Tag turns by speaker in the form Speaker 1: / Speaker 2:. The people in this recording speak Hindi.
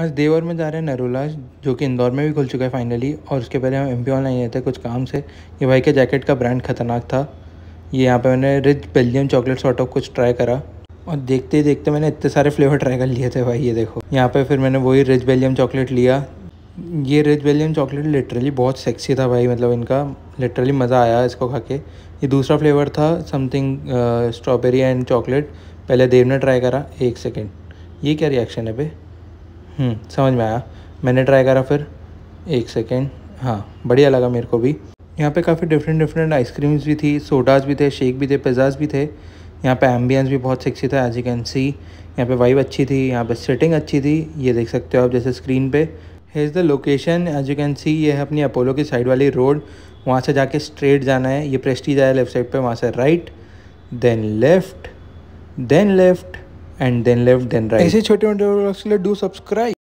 Speaker 1: आज देवर में जा रहे हैं नरोला जो कि इंदौर में भी खुल चुका है फाइनली और उसके पहले हम एम पी ऑनलाइन आए थे कुछ काम से ये भाई के जैकेट का ब्रांड खतरनाक था ये यहाँ पे मैंने rich Belgium chocolate sort of कुछ ट्राई करा और देखते देखते मैंने इतने सारे फ्लेवर ट्राई कर लिए थे भाई ये देखो यहाँ पर फिर मैंने वही रिच बेल्जियम चॉकलेट लिया ये रिच बेलियम चॉकलेट लिटरली बहुत सेक्सी था भाई मतलब इनका लिटरली मज़ा आया इसको खा के ये दूसरा फ्लेवर था समथिंग स्ट्रॉबेरी एंड चॉकलेट पहले देव ने ट्राई करा एक सेकेंड ये क्या रिएक्शन है भाई हम्म, समझ में आया मैंने ट्राई करा फिर एक सेकेंड हाँ बढ़िया लगा मेरे को भी यहाँ पे काफ़ी डिफरेंट डिफरेंट आइसक्रीम्स भी थी सोडाज भी थे शेक भी थे पिज़्ज़ाज भी थे यहाँ पे एम्बियंस भी बहुत सेक्सी था एज यू कैन सी यहाँ पे वाइब अच्छी थी यहाँ पे सेटिंग अच्छी थी ये देख सकते हो आप जैसे स्क्रीन पे has the location as you can see ये है अपनी अपोलो की साइड वाली रोड वहाँ से जाके स्ट्रेट जाना है ये प्रेस्टीज आया लेफ्ट साइड पर वहाँ से right then left then left and then left then right ऐसे छोटे मोटे ब्लॉग्स के लिए डू सब्सक्राइब